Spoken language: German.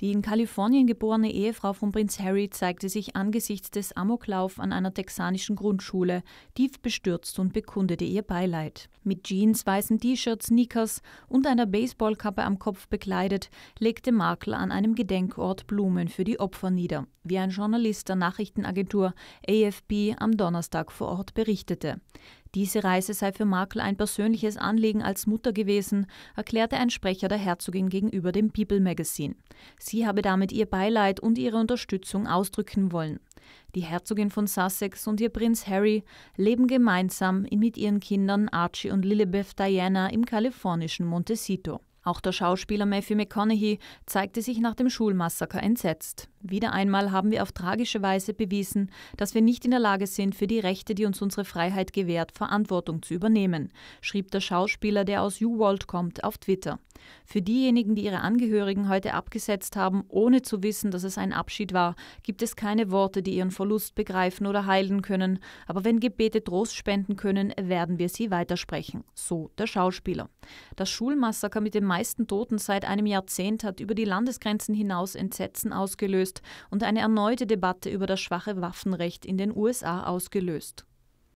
Die in Kalifornien geborene Ehefrau von Prinz Harry zeigte sich angesichts des Amoklauf an einer texanischen Grundschule tief bestürzt und bekundete ihr Beileid. Mit Jeans, weißen T-Shirts, Sneakers und einer Baseballkappe am Kopf bekleidet, legte Markle an einem Gedenkort Blumen für die Opfer nieder, wie ein Journalist der Nachrichtenagentur AFP am Donnerstag vor Ort berichtete. Diese Reise sei für Markl ein persönliches Anliegen als Mutter gewesen, erklärte ein Sprecher der Herzogin gegenüber dem People Magazine. Sie habe damit ihr Beileid und ihre Unterstützung ausdrücken wollen. Die Herzogin von Sussex und ihr Prinz Harry leben gemeinsam mit ihren Kindern Archie und Lilibeth Diana im kalifornischen Montecito. Auch der Schauspieler Matthew McConaughey zeigte sich nach dem Schulmassaker entsetzt. Wieder einmal haben wir auf tragische Weise bewiesen, dass wir nicht in der Lage sind, für die Rechte, die uns unsere Freiheit gewährt, Verantwortung zu übernehmen, schrieb der Schauspieler, der aus U-World kommt, auf Twitter. Für diejenigen, die ihre Angehörigen heute abgesetzt haben, ohne zu wissen, dass es ein Abschied war, gibt es keine Worte, die ihren Verlust begreifen oder heilen können, aber wenn Gebete Trost spenden können, werden wir sie weitersprechen, so der Schauspieler. Das Schulmassaker mit den meisten Toten seit einem Jahrzehnt hat über die Landesgrenzen hinaus Entsetzen ausgelöst, gelöst und eine erneute Debatte über das schwache Waffenrecht in den USA ausgelöst